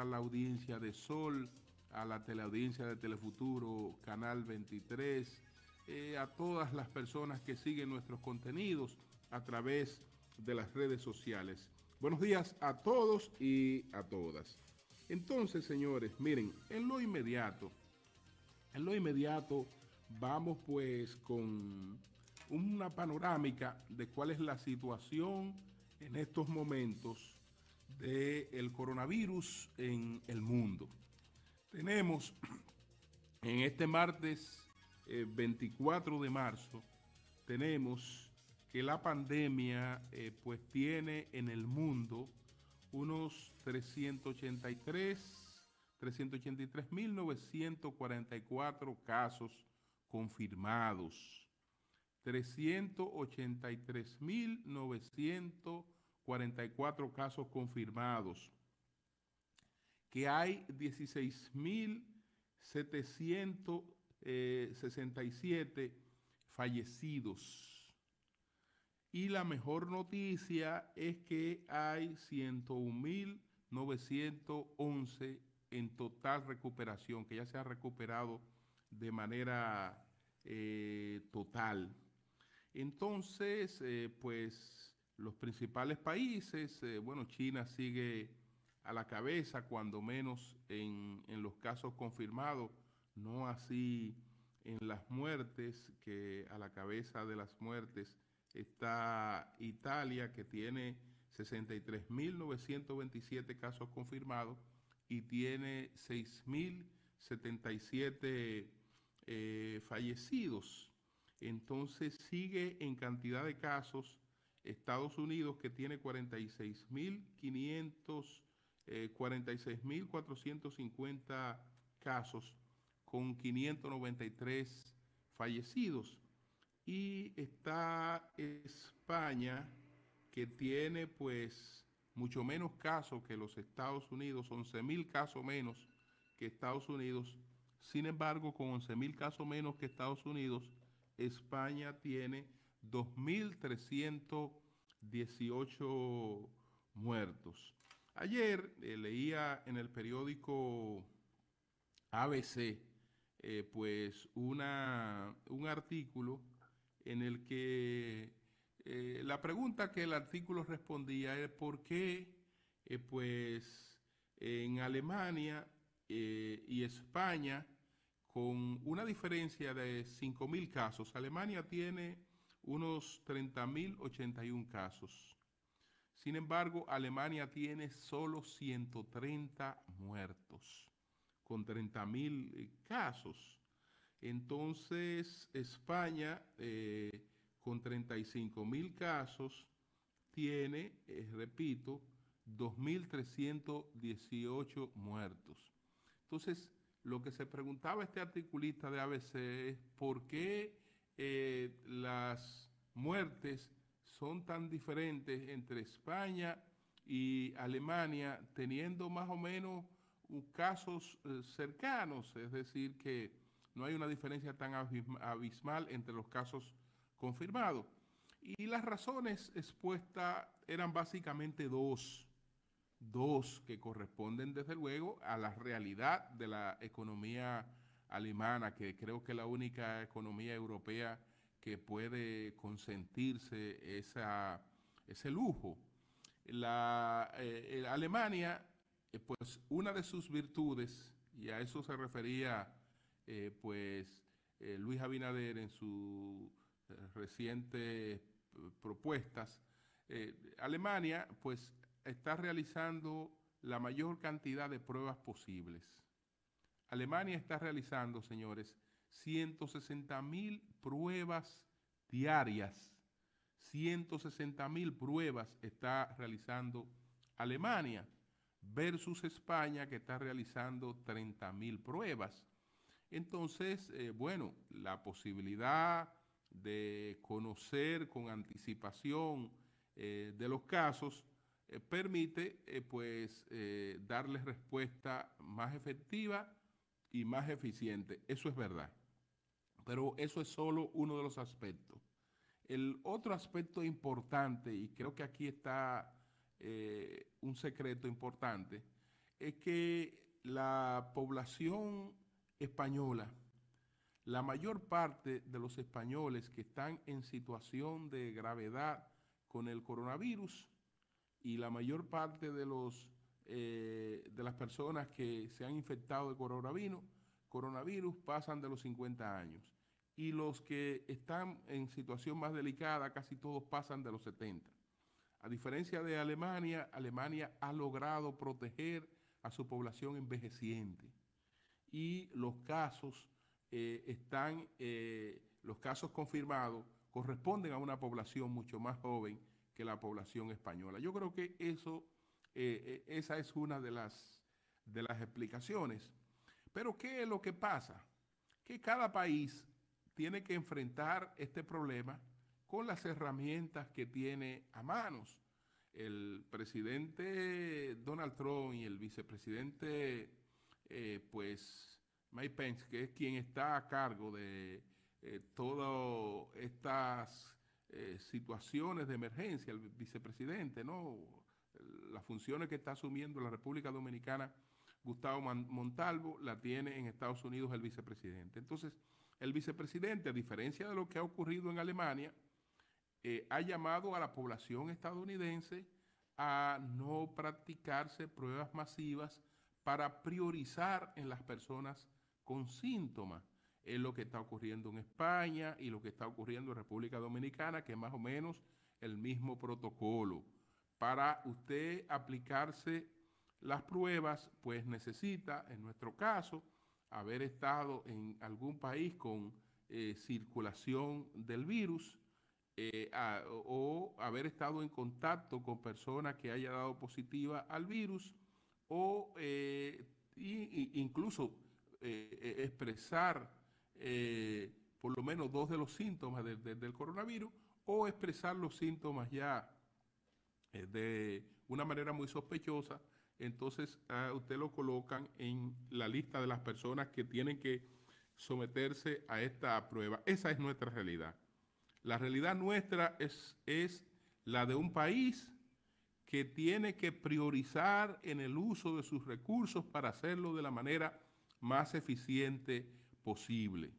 a la audiencia de Sol, a la teleaudiencia de Telefuturo, Canal 23, eh, a todas las personas que siguen nuestros contenidos a través de las redes sociales. Buenos días a todos y a todas. Entonces, señores, miren, en lo inmediato, en lo inmediato vamos pues con una panorámica de cuál es la situación en estos momentos del coronavirus en el mundo. Tenemos en este martes 24 eh, de marzo, tenemos que la pandemia eh, pues tiene en el mundo unos 383 383.944 casos confirmados. 383.944 44 casos confirmados, que hay 16.767 eh, fallecidos. Y la mejor noticia es que hay 101.911 en total recuperación, que ya se ha recuperado de manera eh, total. Entonces, eh, pues los principales países, eh, bueno, China sigue a la cabeza, cuando menos en, los casos confirmados, no así en las muertes, que a la cabeza de las muertes está Italia, que tiene 63.927 casos confirmados y tiene 6.077 eh, fallecidos. Entonces sigue en cantidad de casos Estados Unidos, que tiene 46.450 eh, casos con 593 fallecidos. Y está España, que tiene pues mucho menos casos que los Estados Unidos, 11.000 casos menos que Estados Unidos. Sin embargo, con 11.000 casos menos que Estados Unidos, España tiene 2.318 muertos. Ayer eh, leía en el periódico ABC eh, pues una, un artículo en el que eh, la pregunta que el artículo respondía es por qué pues en Alemania y España con una diferencia de 5.000 casos, Alemania tiene unos 30.081 casos. Sin embargo, Alemania tiene solo 130 muertos, con 30.000 eh, casos. Entonces, España, eh, con 35.000 casos, tiene, eh, repito, 2.318 muertos. Entonces, lo que se preguntaba este articulista de ABC es por qué eh, las muertes son tan diferentes entre España y Alemania, teniendo más o menos casos eh, cercanos, es decir, que no hay una diferencia tan abismal entre los casos confirmados. Y las razones expuestas eran básicamente dos, dos que corresponden desde luego a la realidad de la economía alemana, que creo que es la única economía europea que puede consentirse ese lujo. La eh, eh, Alemania, eh, pues una de sus virtudes, y a eso se refería pues Luis Abinader en sus recientes propuestas, Alemania pues está realizando la mayor cantidad de pruebas posibles. Alemania está realizando, señores, 160 mil pruebas diarias. 160 mil pruebas está realizando Alemania versus España que está realizando 30 mil pruebas. Entonces, eh, bueno, la posibilidad de conocer con anticipación eh, de los casos eh, permite pues darles respuesta más efectiva y más eficiente. Eso es verdad. Pero eso es solo uno de los aspectos. El otro aspecto importante, y creo que aquí está eh, un secreto importante, es que la población española, la mayor parte de los españoles que están en situación de gravedad con el coronavirus y la mayor parte de los eh, de las personas que se han infectado de coronavirus, coronavirus pasan de los 50 años. Y los que están en situación más delicada, casi todos pasan de los 70. A diferencia de Alemania, Alemania ha logrado proteger a su población envejeciente. Y los casos eh, están, eh, los casos confirmados corresponden a una población mucho más joven que la población española. Yo creo que eso eh, eh, esa es una de las, de las explicaciones. Pero ¿qué es lo que pasa? Que cada país tiene que enfrentar este problema con las herramientas que tiene a manos. El presidente Donald Trump y el vicepresidente, eh, pues, Mike Pence, que es quien está a cargo de todas estas situaciones de emergencia, el vicepresidente, ¿no? las funciones que está asumiendo la República Dominicana Gustavo Montalvo la tiene en Estados Unidos el vicepresidente. Entonces, el vicepresidente, a diferencia de lo que ha ocurrido en Alemania, eh, ha llamado a la población estadounidense a no practicarse pruebas masivas para priorizar en las personas con síntomas. Es lo que está ocurriendo en España y lo que está ocurriendo en República Dominicana, que es más o menos el mismo protocolo. Para usted aplicarse las pruebas, pues necesita, en nuestro caso, haber estado en algún país con eh, circulación del virus eh, o haber estado en contacto con personas que haya dado positiva al virus o eh, incluso e, expresar por lo menos dos de los síntomas del coronavirus o expresar los síntomas ya de una manera muy sospechosa, entonces usted lo colocan en la lista de las personas que tienen que someterse a esta prueba. Esa es nuestra realidad. La realidad nuestra es, es la de un país que tiene que priorizar en el uso de sus recursos para hacerlo de la manera más eficiente posible.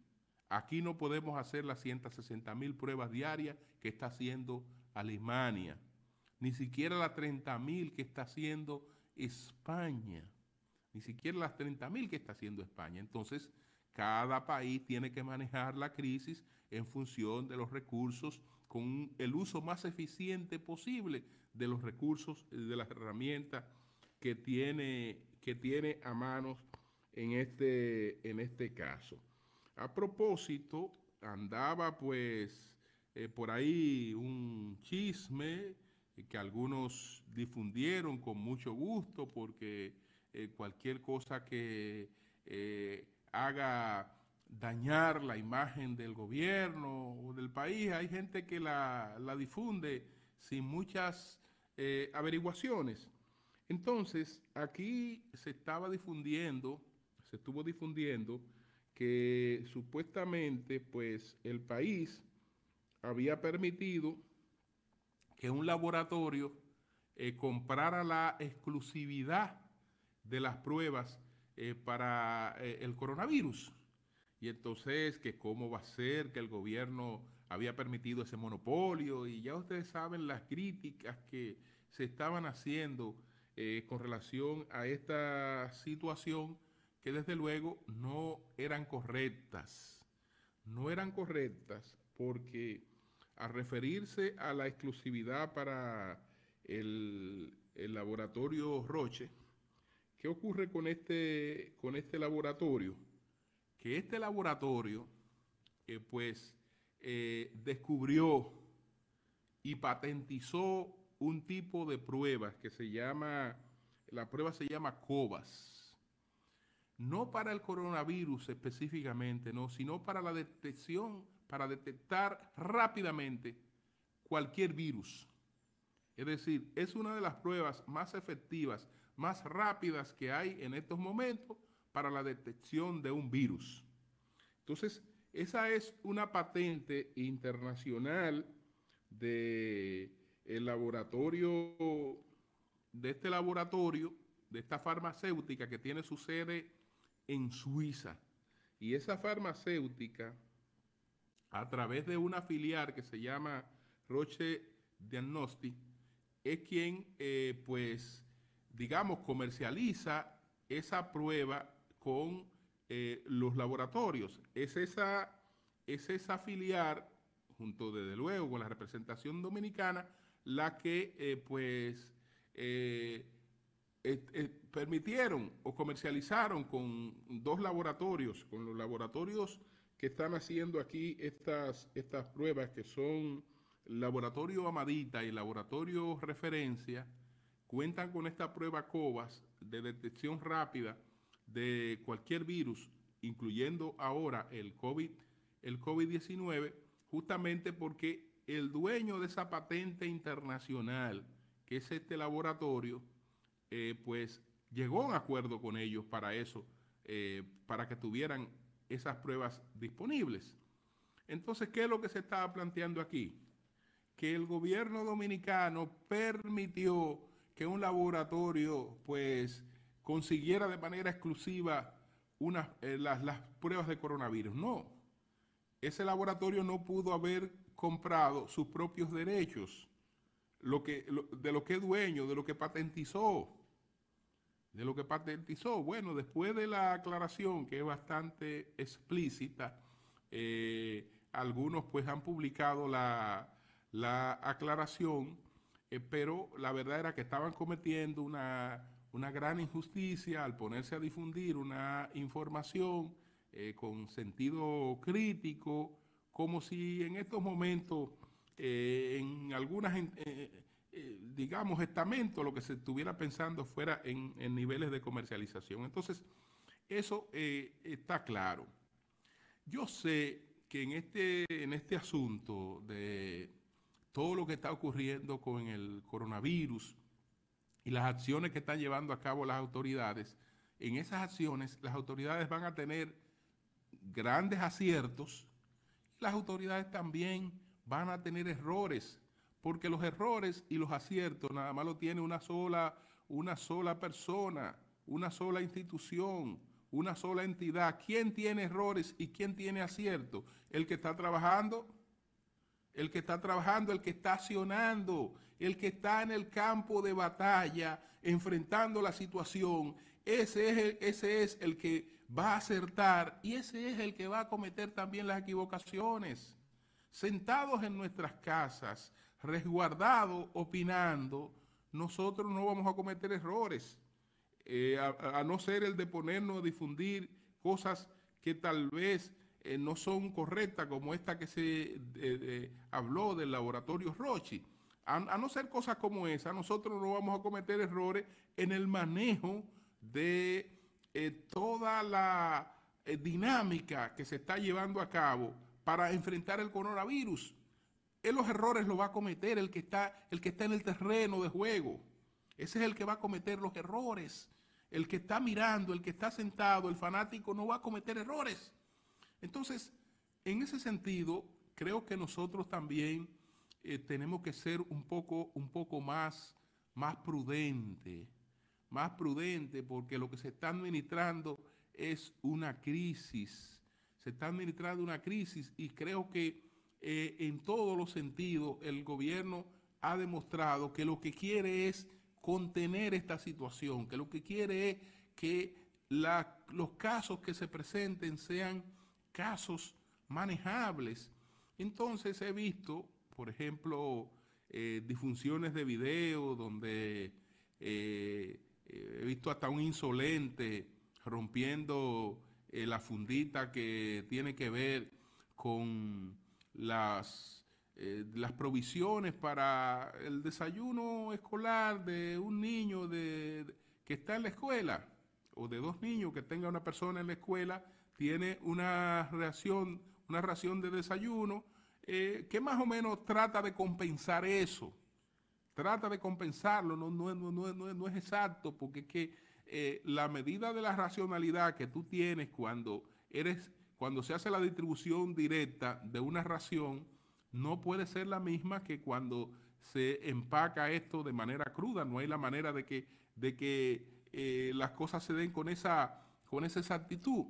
Aquí no podemos hacer las 160 mil pruebas diarias que está haciendo Alemania ni siquiera las 30.000 que está haciendo España, ni siquiera las 30.000 que está haciendo España. Entonces, cada país tiene que manejar la crisis en función de los recursos, con el uso más eficiente posible de los recursos, de las herramientas que tiene, que tiene a manos en este, en este caso. A propósito, andaba pues eh, por ahí un chisme eh, que algunos difundieron con mucho gusto porque eh, cualquier cosa que eh, haga dañar la imagen del gobierno o del país, hay gente que la, difunde sin muchas averiguaciones. Entonces, aquí se estaba difundiendo, se estuvo difundiendo que supuestamente pues el país había permitido que un laboratorio eh, comprara la exclusividad de las pruebas eh, para eh, el coronavirus. Y entonces, que cómo va a ser que el gobierno había permitido ese monopolio y ya ustedes saben las críticas que se estaban haciendo con relación a esta situación que desde luego no eran correctas. No eran correctas porque a referirse a la exclusividad para el, laboratorio Roche, ¿qué ocurre con este, con este laboratorio? Que este laboratorio, eh, pues, eh, descubrió y patentizó un tipo de pruebas que se llama, la prueba se llama COVAS. No para el coronavirus específicamente, no, sino para la detección para detectar rápidamente cualquier virus. Es decir, es una de las pruebas más efectivas, más rápidas que hay en estos momentos para la detección de un virus. Entonces, esa es una patente internacional de el laboratorio de este laboratorio de esta farmacéutica que tiene su sede en Suiza. Y esa farmacéutica a través de una filial que se llama Roche Diagnostic, es quien, eh, pues, digamos, comercializa esa prueba con eh, los laboratorios. Es esa, es esa filial, junto desde luego con la representación dominicana, la que, eh, pues, permitieron o comercializaron con dos laboratorios, con los laboratorios que están haciendo aquí estas, estas pruebas que son laboratorio Amadita y laboratorio Referencia, cuentan con esta prueba COVAS de detección rápida de cualquier virus, incluyendo ahora el COVID, el COVID-19, justamente porque el dueño de esa patente internacional, que es este laboratorio, eh, pues llegó a un acuerdo con ellos para eso, eh, para que tuvieran esas pruebas disponibles. Entonces, ¿qué es lo que se estaba planteando aquí? Que el gobierno dominicano permitió que un laboratorio pues consiguiera de manera exclusiva eh, las, pruebas de coronavirus. No, ese laboratorio no pudo haber comprado sus propios derechos, lo que, de lo que es dueño, de lo que patentizó de lo que patentizó. Bueno, después de la aclaración que es bastante explícita, eh, algunos pues han publicado la, aclaración, eh, pero la verdad era que estaban cometiendo una, gran injusticia al ponerse a difundir una información eh, con sentido crítico, como si en estos momentos, en algunas eh, digamos, estamento, lo que se estuviera pensando fuera en, niveles de comercialización. Entonces, eso eh, está claro. Yo sé que en este, en este asunto de todo lo que está ocurriendo con el coronavirus y las acciones que están llevando a cabo las autoridades, en esas acciones las autoridades van a tener grandes aciertos y las autoridades también van a tener errores porque los errores y los aciertos nada más lo tiene una sola, una sola persona, una sola institución, una sola entidad. ¿Quién tiene errores y quién tiene aciertos? El que está trabajando, el que está trabajando, el que está accionando, el que está en el campo de batalla, enfrentando la situación. Ese ese es el que va a acertar y ese es el que va a cometer también las equivocaciones. Sentados en nuestras casas, resguardado opinando, nosotros no vamos a cometer errores, eh, a, no ser el de ponernos a difundir cosas que tal vez eh, no son correctas, como esta que se habló del laboratorio Rochi. a, no ser cosas como esa, nosotros no vamos a cometer errores en el manejo de eh, toda la dinámica que se está llevando a cabo para enfrentar el coronavirus. Él los errores lo va a cometer el que está, el que está en el terreno de juego. Ese es el que va a cometer los errores. El que está mirando, el que está sentado, el fanático no va a cometer errores. Entonces, en ese sentido, creo que nosotros también eh, tenemos que ser un poco, un poco más, más prudente, más prudente, porque lo que se está administrando es una crisis. Se está administrando una crisis y creo que eh, en todos los sentidos, el gobierno ha demostrado que lo que quiere es contener esta situación, que lo que quiere es que los casos que se presenten sean casos manejables. Entonces he visto, por ejemplo, eh, disfunciones de video donde eh, he visto hasta un insolente rompiendo la fundita que tiene que ver con las, eh, las provisiones para el desayuno escolar de un niño de, que está en la escuela o de dos niños que tenga una persona en la escuela, tiene una ración, una ración de desayuno eh, que más o menos trata de compensar eso. Trata de compensarlo, no, no, no, no es exacto, porque que eh, la medida de la racionalidad que tú tienes cuando eres cuando se hace la distribución directa de una ración, no puede ser la misma que cuando se empaca esto de manera cruda. No hay la manera de que, de que eh, las cosas se den con esa, con esa exactitud.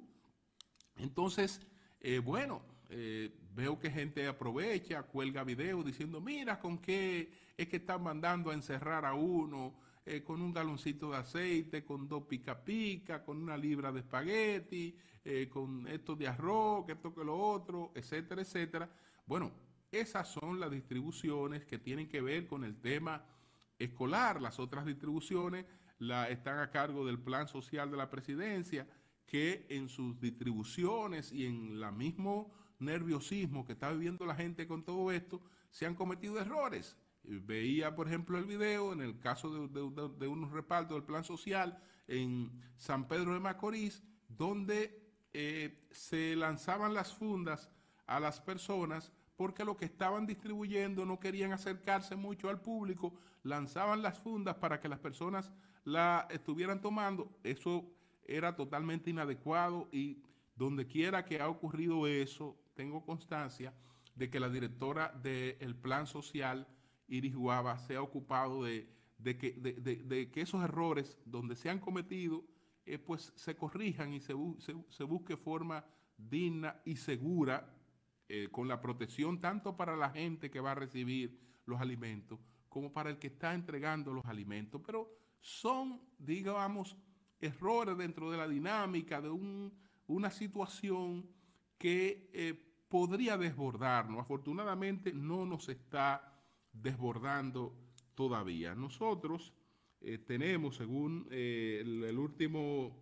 Entonces, eh, bueno, eh, veo que gente aprovecha, cuelga videos diciendo, mira con qué es que están mandando a encerrar a uno eh, con un galoncito de aceite, con dos pica pica, con una libra de espagueti, eh, con esto de arroz, que esto que lo otro, etcétera, etcétera. Bueno, esas son las distribuciones que tienen que ver con el tema escolar. Las otras distribuciones están a cargo del Plan Social de la Presidencia, que en sus distribuciones y en el mismo nerviosismo que está viviendo la gente con todo esto, se han cometido errores Veía, por ejemplo, el video en el caso de, un reparto del plan social en San Pedro de Macorís, donde eh, se lanzaban las fundas a las personas porque lo que estaban distribuyendo no querían acercarse mucho al público, lanzaban las fundas para que las personas la estuvieran tomando. Eso era totalmente inadecuado y donde quiera que ha ocurrido eso, tengo constancia de que la directora del plan social Iris se ha ocupado de, que, de, que esos errores donde se han cometido, eh, pues se corrijan y se, busque forma digna y segura, eh, con la protección tanto para la gente que va a recibir los alimentos, como para el que está entregando los alimentos. Pero son, digamos, errores dentro de la dinámica de una situación que eh, podría desbordarnos. Afortunadamente no nos está desbordando todavía. Nosotros eh, tenemos, según eh, el, último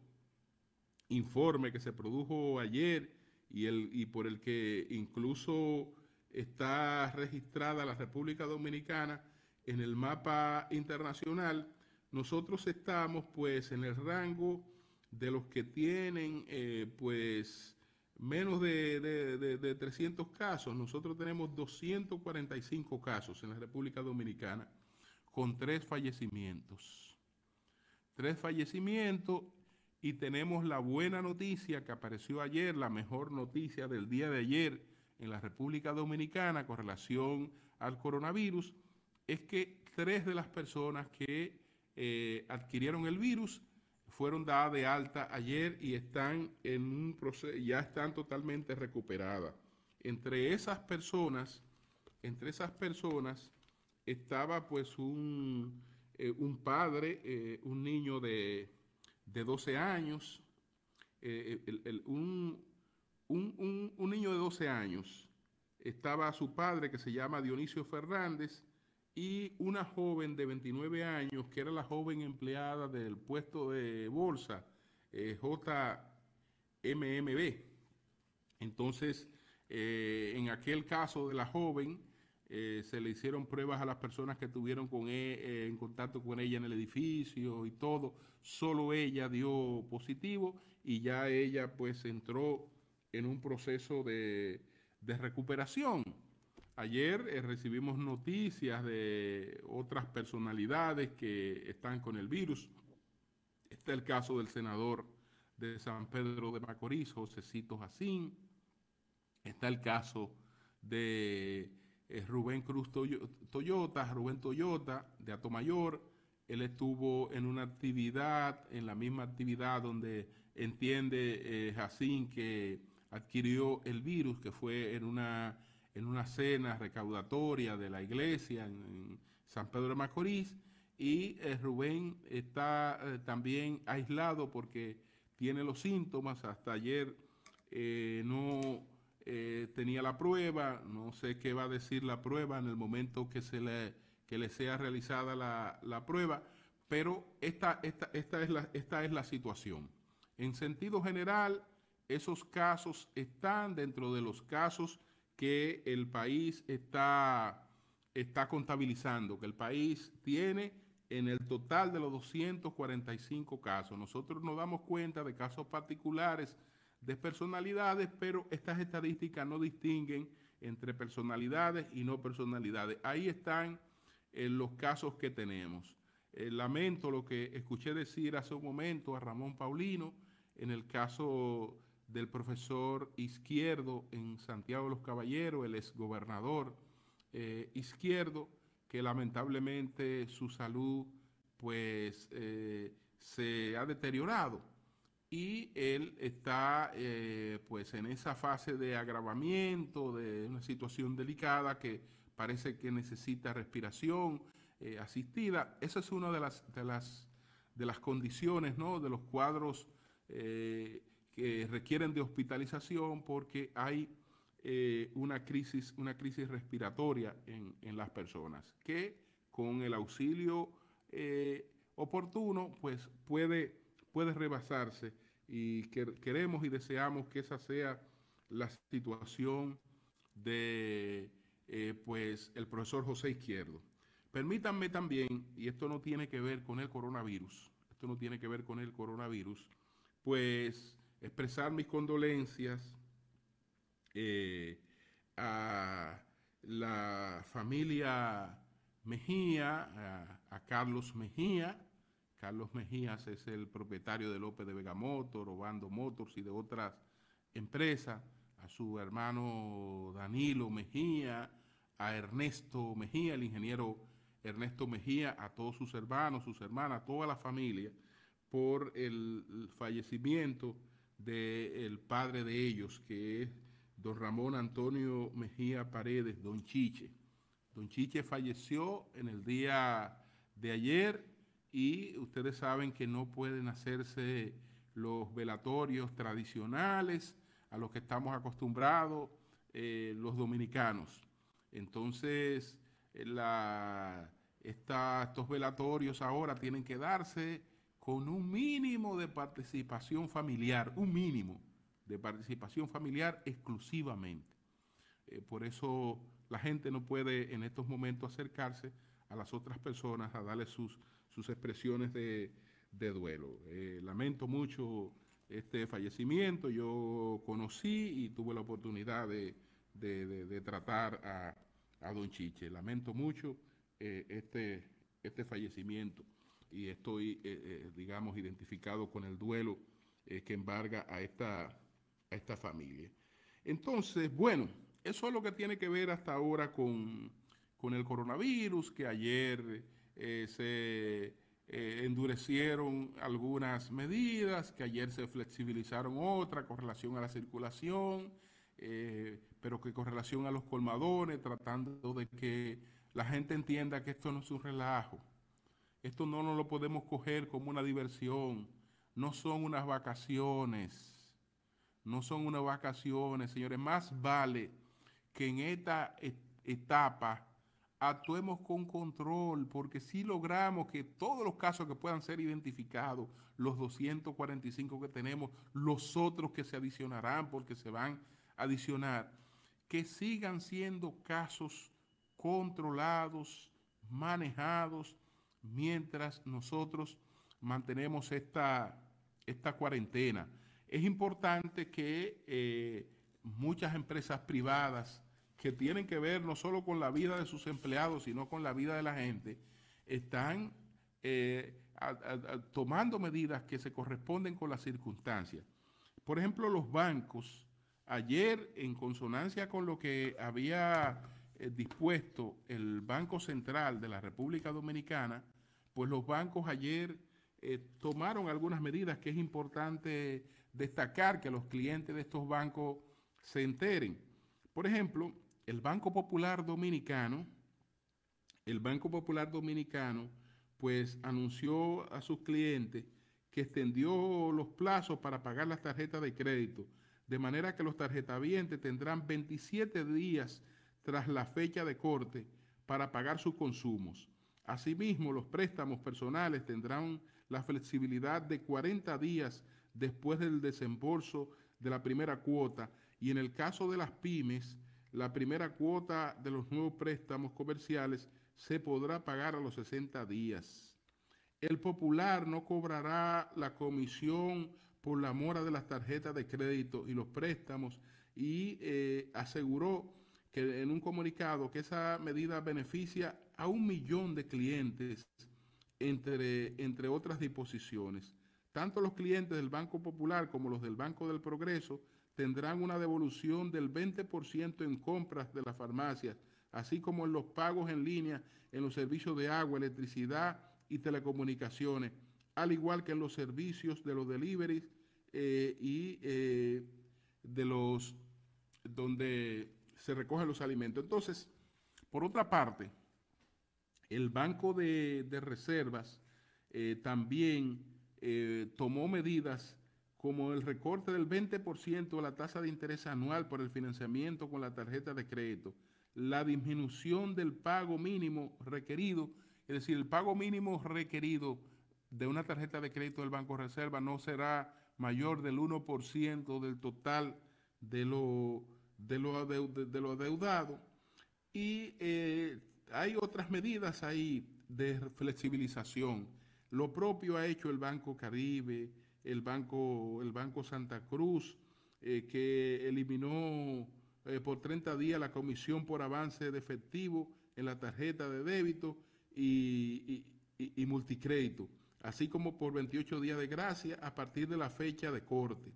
informe que se produjo ayer y, el, y por el que incluso está registrada la República Dominicana en el mapa internacional, nosotros estamos pues en el rango de los que tienen eh, pues menos de, 300 casos. Nosotros tenemos 245 casos en la República Dominicana con tres fallecimientos. Tres fallecimientos y tenemos la buena noticia que apareció ayer, la mejor noticia del día de ayer en la República Dominicana con relación al coronavirus, es que tres de las personas que eh, adquirieron el virus fueron dadas de alta ayer y están en un proceso, ya están totalmente recuperadas. Entre esas personas, entre esas personas estaba pues un, eh, padre, eh, un niño de, 12 años, eh, un, un niño de 12 años, estaba su padre que se llama Dionisio Fernández, y una joven de 29 años, que era la joven empleada del puesto de bolsa eh, JMMB. Entonces, eh, en aquel caso de la joven, eh, se le hicieron pruebas a las personas que tuvieron con e, en contacto con ella en el edificio y todo. Solo ella dio positivo y ya ella pues entró en un proceso de, de recuperación. Ayer eh, recibimos noticias de otras personalidades que están con el virus. Está el caso del senador de San Pedro de Macorís, Cito Jacín. Está el caso de eh, Rubén Cruz Toyota, Rubén Toyota de Atomayor. Él estuvo en una actividad, en la misma actividad donde entiende eh, Jacín que adquirió el virus, que fue en una en una cena recaudatoria de la iglesia en, San Pedro de Macorís y eh, Rubén está eh, también aislado porque tiene los síntomas. Hasta ayer eh, no tenía la prueba, no sé qué va a decir la prueba en el momento que, se le, le sea realizada la, prueba, pero esta, esta, es la, esta es la situación. En sentido general, esos casos están dentro de los casos que el país está, está contabilizando, que el país tiene en el total de los 245 casos. Nosotros nos damos cuenta de casos particulares de personalidades, pero estas estadísticas no distinguen entre personalidades y no personalidades. Ahí están eh, los casos que tenemos. Eh, lamento lo que escuché decir hace un momento a Ramón Paulino en el caso del profesor Izquierdo en Santiago de los Caballeros, el exgobernador eh, Izquierdo, que lamentablemente su salud pues eh, se ha deteriorado y él está eh, pues en esa fase de agravamiento, de una situación delicada que parece que necesita respiración eh, asistida. Esa es una de las, de las, de las condiciones, ¿no? de los cuadros requieren de hospitalización porque hay eh, una, crisis, una crisis respiratoria en, las personas, que con el auxilio eh, oportuno pues puede, puede rebasarse y queremos y deseamos que esa sea la situación de eh, pues el profesor José Izquierdo. Permítanme también, y esto no tiene que ver con el coronavirus, esto no tiene que ver con el coronavirus, pues expresar mis condolencias eh, a la familia Mejía, a, Carlos Mejía. Carlos Mejías es el propietario de López de Vega Motor, Obando Motors y de otras empresas. A su hermano Danilo Mejía, a Ernesto Mejía, el ingeniero Ernesto Mejía, a todos sus hermanos, sus hermanas, a toda la familia, por el fallecimiento del padre de ellos, que es don Ramón Antonio Mejía Paredes, don Chiche. Don Chiche falleció en el día de ayer y ustedes saben que no pueden hacerse los velatorios tradicionales a los que estamos acostumbrados eh, los dominicanos. Entonces, eh, la, estos velatorios ahora tienen que darse con un mínimo de participación familiar, un mínimo de participación familiar exclusivamente. Eh, por eso la gente no puede en estos momentos acercarse a las otras personas a darle sus, expresiones de, duelo. Eh, lamento mucho este fallecimiento, yo conocí y tuve la oportunidad de, tratar a, don Chiche. Lamento mucho eh, este, este fallecimiento y estoy, eh, eh, digamos, identificado con el duelo eh, que embarga a esta, esta familia. Entonces, bueno, eso es lo que tiene que ver hasta ahora con, el coronavirus, que ayer se endurecieron algunas medidas, que ayer se flexibilizaron otras con relación a la circulación. pero que con relación a los colmadones, tratando de que la gente entienda que esto no es un relajo, esto no nos lo podemos coger como una diversión. No son unas vacaciones. No son unas vacaciones, señores. Más vale que en esta etapa actuemos con control, porque si logramos que todos los casos que puedan ser identificados, los 245 que tenemos, los otros que se adicionarán porque se van a adicionar, que sigan siendo casos controlados, manejados mientras nosotros mantenemos esta, esta cuarentena. Es importante que eh, muchas empresas privadas que tienen que ver no solo con la vida de sus empleados, sino con la vida de la gente, están eh, tomando medidas que se corresponden con las circunstancias. Por ejemplo, los bancos, ayer, en consonancia con lo que había eh, dispuesto el Banco Central de la República Dominicana, pues los bancos ayer eh, tomaron algunas medidas que es importante destacar que los clientes de estos bancos se enteren. Por ejemplo, el Banco Popular Dominicano, el Banco Popular Dominicano, pues anunció a sus clientes que extendió los plazos para pagar las tarjetas de crédito, de manera que los tarjetavientes tendrán 27 días tras la fecha de corte para pagar sus consumos. Asimismo, los préstamos personales tendrán la flexibilidad de 40 días después del desembolso de la primera cuota y en el caso de las pymes, la primera cuota de los nuevos préstamos comerciales se podrá pagar a los 60 días. El popular no cobrará la comisión por la mora de las tarjetas de crédito y los préstamos y eh, aseguró que en un comunicado que esa medida beneficia a un millón de clientes, entre, entre otras disposiciones. Tanto los clientes del Banco Popular como los del Banco del Progreso tendrán una devolución del 20% en compras de las farmacias, así como en los pagos en línea en los servicios de agua, electricidad y telecomunicaciones, al igual que en los servicios de los deliveries eh, y eh, de los donde se recogen los alimentos. Entonces, por otra parte, el Banco de, Reservas eh, también eh, tomó medidas como el recorte del 20% de la tasa de interés anual por el financiamiento con la tarjeta de crédito, la disminución del pago mínimo requerido, es decir, el pago mínimo requerido de una tarjeta de crédito del Banco Reserva no será mayor del 1% del total de lo de los lo adeudado, Y eh, hay otras medidas ahí de flexibilización. Lo propio ha hecho el Banco Caribe, el Banco, el Banco Santa Cruz, eh, que eliminó eh, por 30 días la comisión por avance de efectivo en la tarjeta de débito y, y, y multicrédito, así como por 28 días de gracia a partir de la fecha de corte.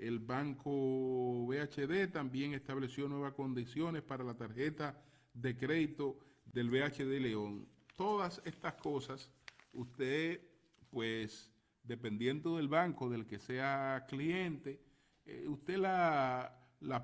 El Banco VHD también estableció nuevas condiciones para la tarjeta de crédito del VHD León. Todas estas cosas, usted, pues, dependiendo del banco del que sea cliente, eh, usted la,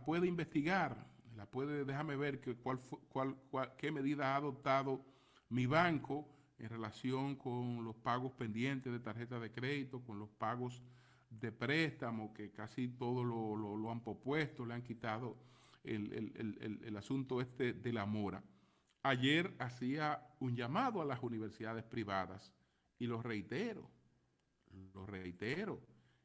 puede investigar, la puede, déjame ver qué medida ha adoptado mi banco en relación con los pagos pendientes de tarjeta de crédito, con los pagos de préstamo, que casi todo lo, han propuesto, le han quitado el, asunto este de la mora. Ayer hacía un llamado a las universidades privadas y lo reitero, lo reitero.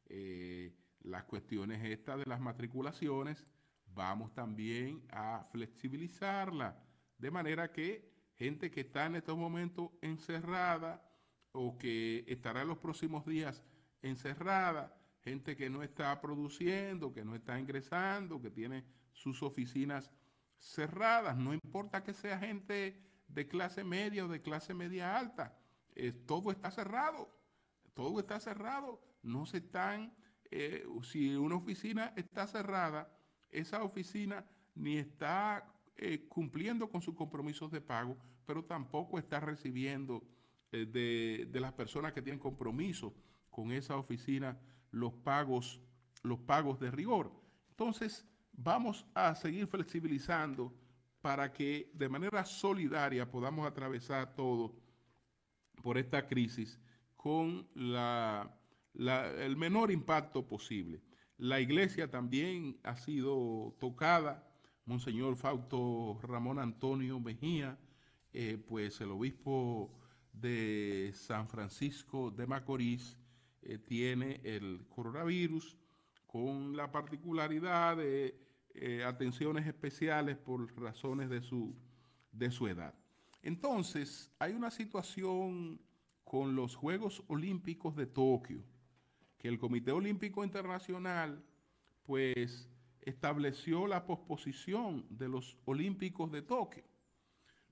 Eh, las cuestiones estas de las matriculaciones, vamos también a flexibilizarla, de manera que gente que está en estos momentos encerrada o que estará en los próximos días encerrada, gente que no está produciendo, que no está ingresando, que tiene sus oficinas cerradas, no importa que sea gente de clase media o de clase media alta, todo está cerrado, todo está cerrado, no se están, eh, si una oficina está cerrada, esa oficina ni está eh, cumpliendo con sus compromisos de pago, pero tampoco está recibiendo eh, de, de las personas que tienen compromisos con esa oficina los pagos, los pagos de rigor. Entonces, vamos a seguir flexibilizando para que de manera solidaria podamos atravesar todo por esta crisis con la, el menor impacto posible. La iglesia también ha sido tocada. Monseñor Fausto Ramón Antonio Mejía, eh, pues el obispo de San Francisco de Macorís, eh, tiene el coronavirus, con la particularidad de eh, atenciones especiales por razones de su, de su edad. Entonces, hay una situación con los Juegos Olímpicos de Tokio, que el Comité Olímpico Internacional, pues, estableció la posposición de los Olímpicos de Tokio.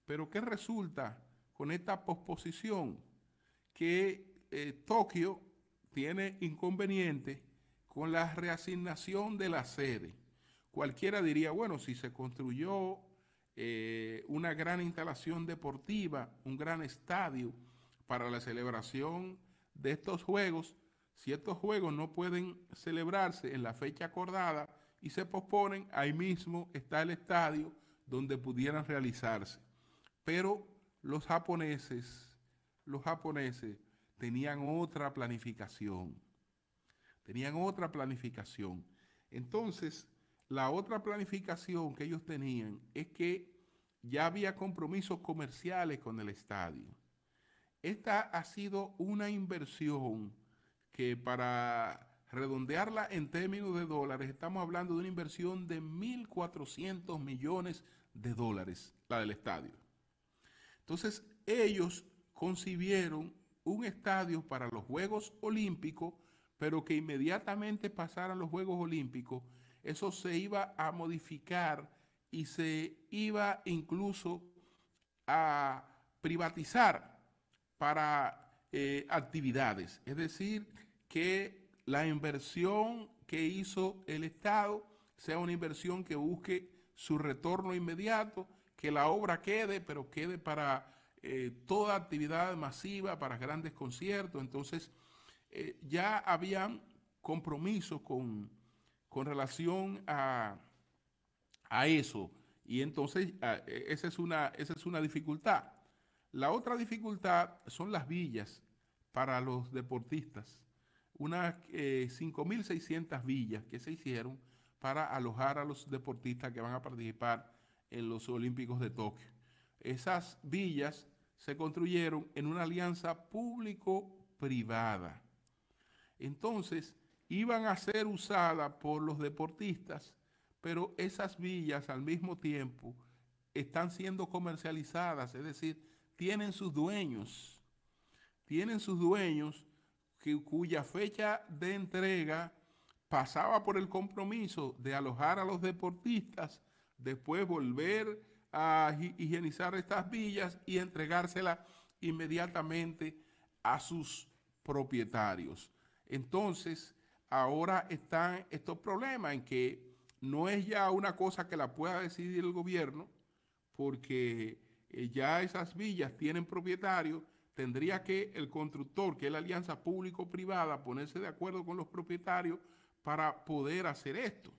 Pero ¿qué resulta con esta posposición? Que eh, Tokio tiene inconveniente con la reasignación de la sede. Cualquiera diría, bueno, si se construyó eh, una gran instalación deportiva, un gran estadio para la celebración de estos juegos, si estos juegos no pueden celebrarse en la fecha acordada y se posponen, ahí mismo está el estadio donde pudieran realizarse. Pero los japoneses, los japoneses tenían otra planificación. Tenían otra planificación. Entonces, la otra planificación que ellos tenían es que ya había compromisos comerciales con el estadio. Esta ha sido una inversión que para redondearla en términos de dólares, estamos hablando de una inversión de 1.400 millones de dólares, la del estadio. Entonces, ellos concibieron un estadio para los Juegos Olímpicos, pero que inmediatamente pasaran los Juegos Olímpicos, eso se iba a modificar y se iba incluso a privatizar para eh, actividades. Es decir, que la inversión que hizo el Estado sea una inversión que busque su retorno inmediato, que la obra quede, pero quede para eh, toda actividad masiva para grandes conciertos. Entonces, eh, ya habían compromiso con, con relación a, eso. Y entonces, e, esa, es una, esa es una dificultad. La otra dificultad son las villas para los deportistas. Unas 5.600 eh, villas que se hicieron para alojar a los deportistas que van a participar en los Olímpicos de Tokio. Esas villas se construyeron en una alianza público-privada. Entonces, iban a ser usadas por los deportistas, pero esas villas al mismo tiempo están siendo comercializadas, es decir, tienen sus dueños, tienen sus dueños cuya fecha de entrega pasaba por el compromiso de alojar a los deportistas, después volver a higienizar estas villas y entregárselas inmediatamente a sus propietarios. Entonces, ahora están estos problemas en que no es ya una cosa que la pueda decidir el gobierno, porque eh, ya esas villas tienen propietarios, tendría que el constructor, que es la alianza público-privada, ponerse de acuerdo con los propietarios para poder hacer esto.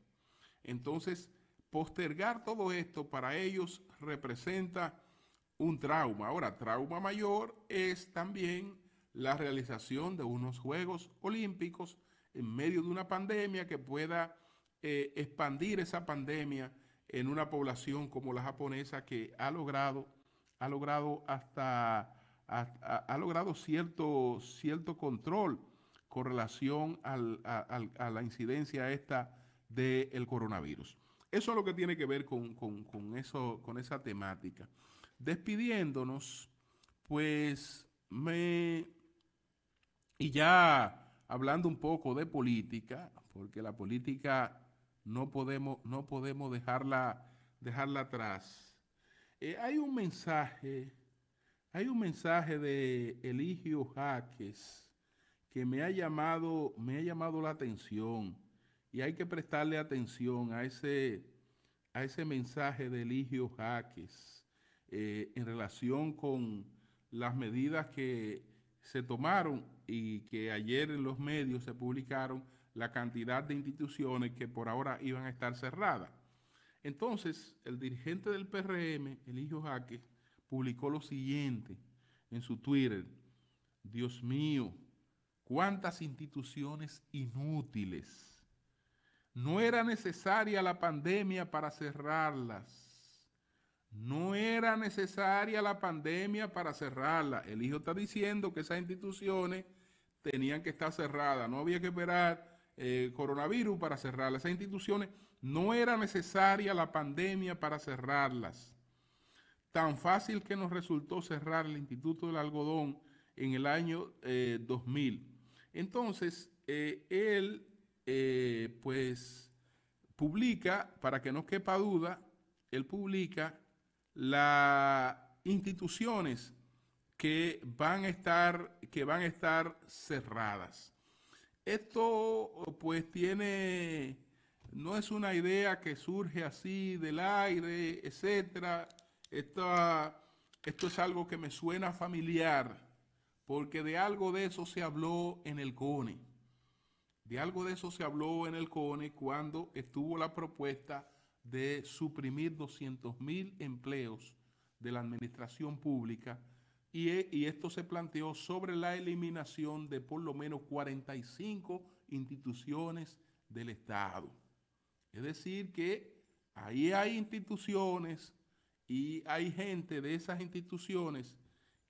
Entonces, Postergar todo esto para ellos representa un trauma. Ahora, trauma mayor es también la realización de unos Juegos Olímpicos en medio de una pandemia que pueda eh, expandir esa pandemia en una población como la japonesa que ha logrado, ha logrado hasta, ha logrado cierto, cierto control con relación al, a, la incidencia esta del coronavirus. Eso es lo que tiene que ver con, eso, con esa temática. Despidiéndonos, pues me... Y ya hablando un poco de política, porque la política no podemos, no podemos dejarla, dejarla atrás. Eh, hay un mensaje, hay un mensaje de Eligio Jaques que me ha llamado, me ha llamado la atención. Y hay que prestarle atención a ese, a ese mensaje de Eligio Jaques eh, en relación con las medidas que se tomaron y que ayer en los medios se publicaron la cantidad de instituciones que por ahora iban a estar cerradas. Entonces, el dirigente del PRM, Eligio Jaques, publicó lo siguiente en su Twitter. Dios mío, cuántas instituciones inútiles no era necesaria la pandemia para cerrarlas. No era necesaria la pandemia para cerrarlas. El hijo está diciendo que esas instituciones tenían que estar cerradas. No había que esperar eh, coronavirus para cerrarlas. Esas instituciones no era necesaria la pandemia para cerrarlas. Tan fácil que nos resultó cerrar el Instituto del Algodón en el año 2000. Eh, Entonces, eh, él eh, pues publica, para que no quepa duda, él publica las instituciones que van a estar, que van a estar cerradas. Esto pues tiene, no es una idea que surge así del aire, etcétera. Esto, ah, esto es algo que me suena familiar, porque de algo de eso se habló en el CONE. De algo de eso se habló en el CONE cuando estuvo la propuesta de suprimir 200 mil empleos de la administración pública eh, y, esto se planteó sobre la eliminación de por lo menos 45 instituciones del Estado. Es decir, que ahí hay instituciones y hay gente de esas instituciones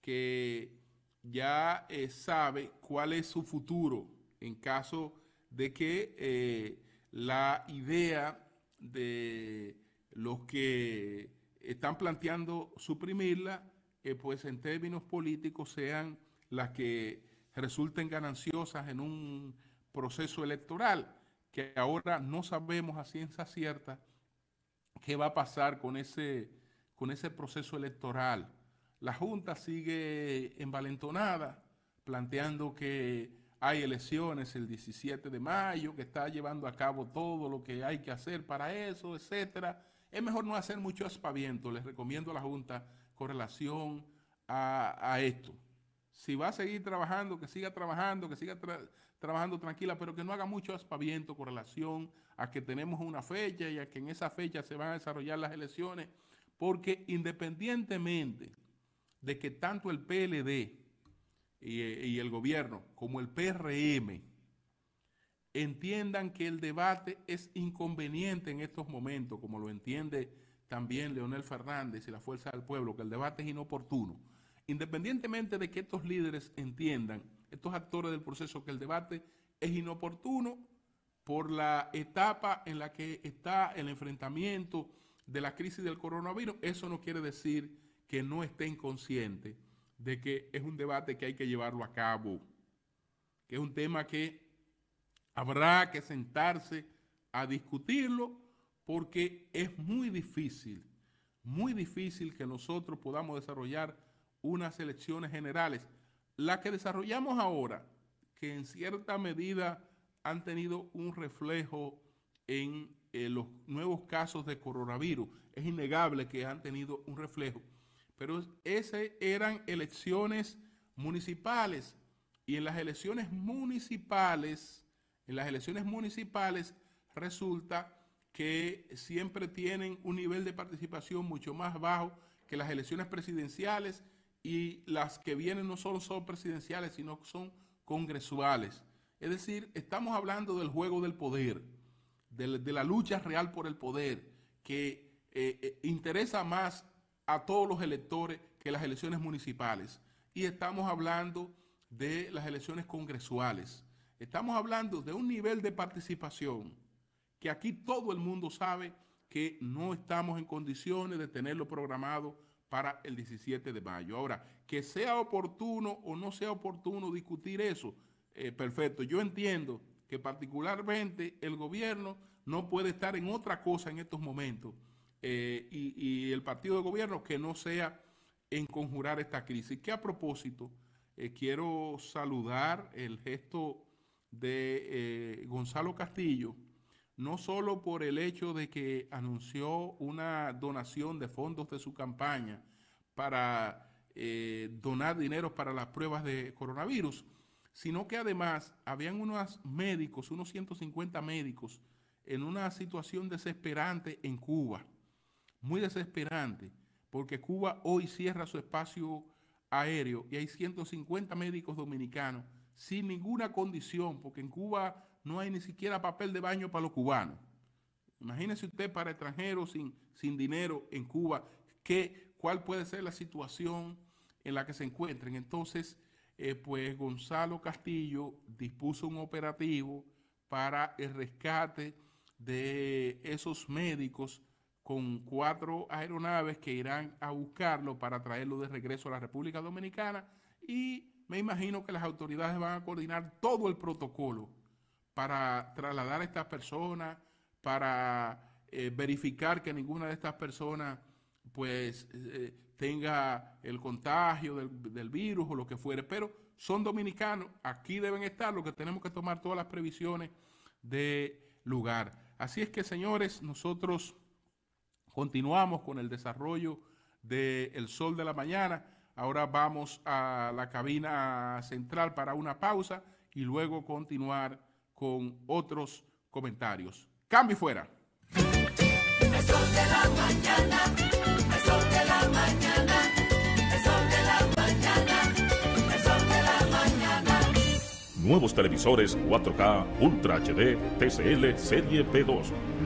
que ya eh, sabe cuál es su futuro en caso de que eh, la idea de los que están planteando suprimirla, eh, pues en términos políticos sean las que resulten gananciosas en un proceso electoral, que ahora no sabemos a ciencia cierta qué va a pasar con ese, con ese proceso electoral. La Junta sigue envalentonada, planteando que hay elecciones el 17 de mayo, que está llevando a cabo todo lo que hay que hacer para eso, etcétera. Es mejor no hacer mucho espaviento, les recomiendo a la Junta con relación a, esto. Si va a seguir trabajando, que siga trabajando, que siga trabajando tranquila, pero que no haga mucho aspaviento con relación a que tenemos una fecha y a que en esa fecha se van a desarrollar las elecciones, porque independientemente de que tanto el PLD y, el gobierno, como el PRM, entiendan que el debate es inconveniente en estos momentos, como lo entiende también Leonel Fernández y la Fuerza del Pueblo, que el debate es inoportuno. Independientemente de que estos líderes entiendan, estos actores del proceso, que el debate es inoportuno por la etapa en la que está el enfrentamiento de la crisis del coronavirus, eso no quiere decir que no estén conscientes de que es un debate que hay que llevarlo a cabo, que es un tema que habrá que sentarse a discutirlo porque es muy difícil, muy difícil que nosotros podamos desarrollar unas elecciones generales. Las que desarrollamos ahora, que en cierta medida han tenido un reflejo en eh, los nuevos casos de coronavirus, es innegable que han tenido un reflejo pero esas eran elecciones municipales. Y en las elecciones municipales, en las elecciones municipales resulta que siempre tienen un nivel de participación mucho más bajo que las elecciones presidenciales y las que vienen no solo son presidenciales, sino que son congresuales. Es decir, estamos hablando del juego del poder, de, la lucha real por el poder, que eh, eh, interesa más a todos los electores que las elecciones municipales. Y estamos hablando de las elecciones congresuales. Estamos hablando de un nivel de participación que aquí todo el mundo sabe que no estamos en condiciones de tenerlo programado para el 17 de mayo. Ahora, que sea oportuno o no sea oportuno discutir eso, eh, perfecto. Yo entiendo que particularmente el gobierno no puede estar en otra cosa en estos momentos eh, y, el partido de gobierno que no sea en conjurar esta crisis. Que a propósito, eh, quiero saludar el gesto de eh, Gonzalo Castillo, no solo por el hecho de que anunció una donación de fondos de su campaña para donar dinero para las pruebas de coronavirus, sino que además habían unos médicos, unos 150 médicos, en una situación desesperante en Cuba muy desesperante, porque Cuba hoy cierra su espacio aéreo y hay 150 médicos dominicanos sin ninguna condición, porque en Cuba no hay ni siquiera papel de baño para los cubanos. Imagínese usted para extranjeros sin, sin dinero en Cuba, ¿qué, ¿cuál puede ser la situación en la que se encuentren? Entonces, eh, pues Gonzalo Castillo dispuso un operativo para el rescate de esos médicos con cuatro aeronaves que irán a buscarlo para traerlo de regreso a la República Dominicana y me imagino que las autoridades van a coordinar todo el protocolo para trasladar a estas personas, para eh, verificar que ninguna de estas personas pues eh, tenga el contagio del, del, virus o lo que fuere, pero son dominicanos, aquí deben estar, lo que tenemos que tomar todas las previsiones de lugar. Así es que señores, nosotros Continuamos con el desarrollo del sol de la mañana. Ahora vamos a la cabina central para una pausa y luego continuar con otros comentarios. Cambio fuera. Nuevos televisores 4K, Ultra HD, TCL, Serie P2